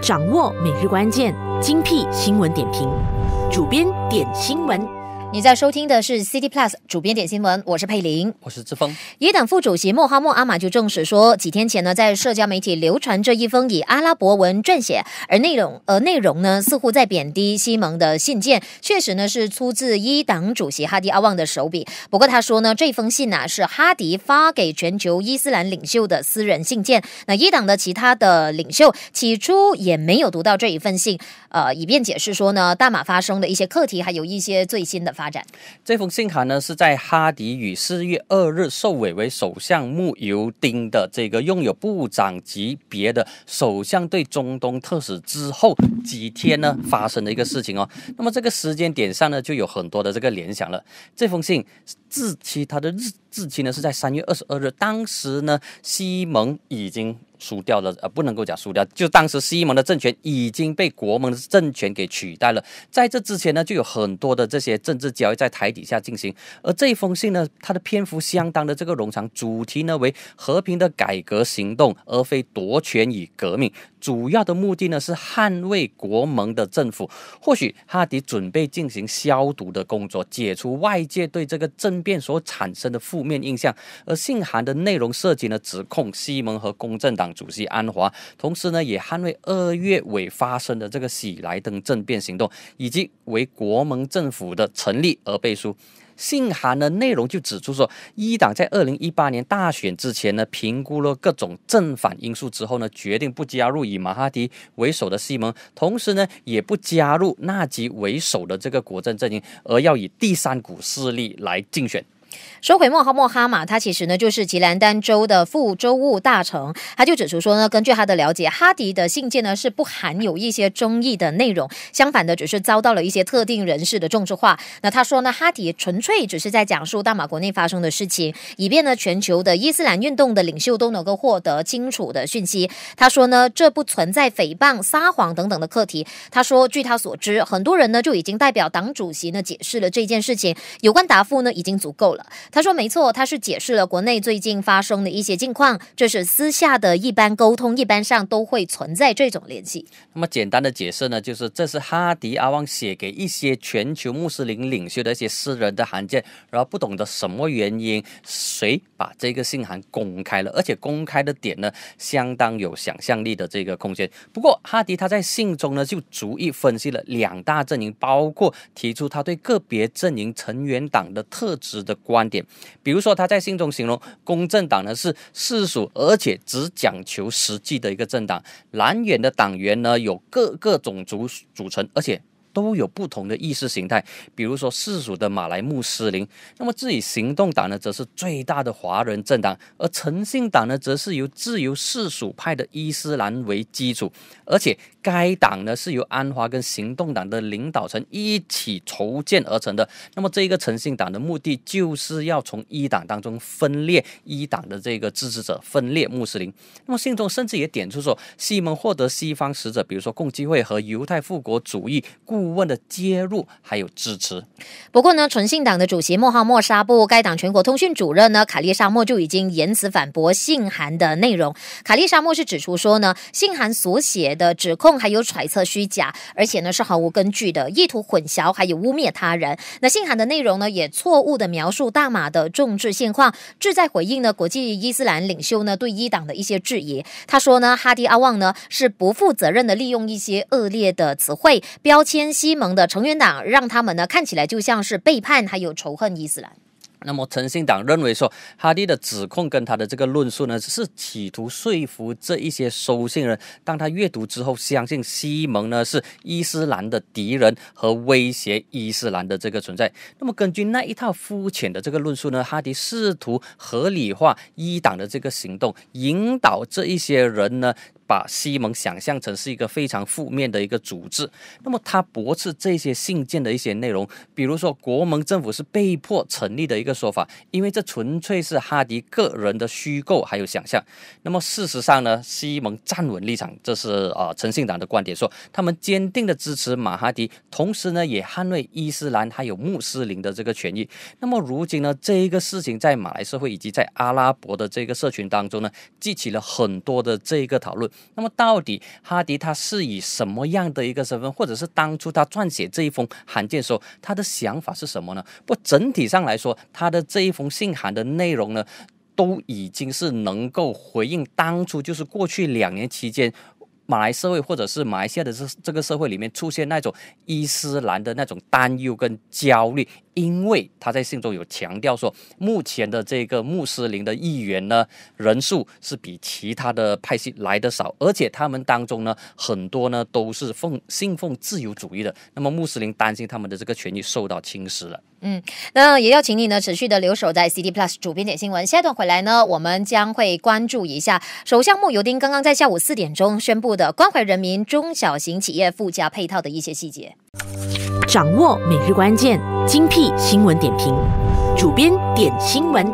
掌握每日关键精辟新闻点评，主编点新闻。你在收听的是 City Plus 主编点新闻，我是佩林，我是志峰。伊党副主席莫哈默阿玛就证实说，几天前呢，在社交媒体流传这一封以阿拉伯文撰写，而内容呃内容呢似乎在贬低西蒙的信件，确实呢是出自伊党主席哈迪阿旺的手笔。不过他说呢，这封信啊是哈迪发给全球伊斯兰领袖的私人信件。那一党的其他的领袖起初也没有读到这一份信，呃，以便解释说呢，大马发生的一些课题，还有一些最新的。发展这封信函呢，是在哈迪与四月二日受委为首相穆尤丁的这个拥有部长级别的首相对中东特使之后几天呢发生的一个事情哦。那么这个时间点上呢，就有很多的这个联想了。这封信自期，它的日至期呢是在三月二十二日，当时呢西蒙已经。输掉了，呃，不能够讲输掉，就当时西蒙的政权已经被国盟的政权给取代了。在这之前呢，就有很多的这些政治交易在台底下进行。而这封信呢，它的篇幅相当的这个冗长，主题呢为和平的改革行动，而非夺权与革命。主要的目的呢是捍卫国盟的政府，或许哈迪准备进行消毒的工作，解除外界对这个政变所产生的负面印象。而信函的内容涉及呢指控西蒙和公正党主席安华，同时呢也捍卫二月尾发生的这个喜来登政变行动，以及为国盟政府的成立而背书。信函的内容就指出说，一党在二零一八年大选之前呢，评估了各种正反因素之后呢，决定不加入以马哈迪为首的西盟，同时呢，也不加入纳吉为首的这个国政阵营，而要以第三股势力来竞选。说回莫哈莫哈马，他其实呢就是吉兰丹州的副州务大臣。他就指出说呢，根据他的了解，哈迪的信件呢是不含有一些争议的内容，相反的只是遭到了一些特定人士的政治化。那他说呢，哈迪纯粹只是在讲述大马国内发生的事情，以便呢全球的伊斯兰运动的领袖都能够获得清楚的讯息。他说呢，这不存在诽谤、撒谎等等的课题。他说，据他所知，很多人呢就已经代表党主席呢解释了这件事情，有关答复呢已经足够了。他说：“没错，他是解释了国内最近发生的一些近况，这是私下的一般沟通，一般上都会存在这种联系。那么简单的解释呢，就是这是哈迪阿旺写给一些全球穆斯林领袖的一些私人的函件，然后不懂得什么原因，谁把这个信函公开了，而且公开的点呢，相当有想象力的这个空间。不过哈迪他在信中呢，就逐一分析了两大阵营，包括提出他对个别阵营成员党的特质的。”观点，比如说他在信中形容公正党呢是世俗，而且只讲求实际的一个政党。南远的党员呢有各个种族组成，而且。都有不同的意识形态，比如说世俗的马来穆斯林，那么自己行动党呢，则是最大的华人政党，而诚信党呢，则是由自由世俗派的伊斯兰为基础，而且该党呢是由安华跟行动党的领导层一起筹建而成的。那么这个诚信党的目的就是要从一党当中分裂一党的这个支持者，分裂穆斯林。那么信中甚至也点出说，西蒙获得西方使者，比如说共济会和犹太复国主义。故顾问的接入还有支持。不过呢，纯信党的主席莫哈莫沙布，该党全国通讯主任呢卡利沙莫就已经严词反驳信函的内容。卡利沙莫是指出说呢，信函所写的指控还有揣测虚假，而且呢是毫无根据的，意图混淆还有污蔑他人。那信函的内容呢也错误的描述大马的政治现况，旨在回应呢国际伊斯兰领袖呢对伊党的一些质疑。他说呢，哈迪阿旺呢是不负责任的利用一些恶劣的词汇标签。西蒙的成员党让他们呢看起来就像是背叛还有仇恨伊斯兰。那么诚信党认为说哈迪的指控跟他的这个论述呢，是企图说服这一些收信人，当他阅读之后相信西蒙呢是伊斯兰的敌人和威胁伊斯兰的这个存在。那么根据那一套肤浅的这个论述呢，哈迪试图合理化伊党的这个行动，引导这一些人呢。把西蒙想象成是一个非常负面的一个组织，那么他驳斥这些信件的一些内容，比如说国盟政府是被迫成立的一个说法，因为这纯粹是哈迪个人的虚构还有想象。那么事实上呢，西蒙站稳立场，这是啊诚信党的观点，说他们坚定的支持马哈迪，同时呢也捍卫伊斯兰还有穆斯林的这个权益。那么如今呢，这一个事情在马来社会以及在阿拉伯的这个社群当中呢，激起了很多的这一个讨论。那么，到底哈迪他是以什么样的一个身份，或者是当初他撰写这一封函件的时候，他的想法是什么呢？不整体上来说，他的这一封信函的内容呢，都已经是能够回应当初就是过去两年期间。马来社会或者是马来西亚的这这个社会里面出现那种伊斯兰的那种担忧跟焦虑，因为他在信中有强调说，目前的这个穆斯林的议员呢人数是比其他的派系来的少，而且他们当中呢很多呢都是奉信奉自由主义的，那么穆斯林担心他们的这个权益受到侵蚀了。嗯，那也要请你呢，持续的留守在 c d Plus 主编点新闻。下一段回来呢，我们将会关注一下首相穆尤丁刚刚在下午四点钟宣布的关怀人民、中小型企业附加配套的一些细节。掌握每日关键，精辟新闻点评，主编点新闻。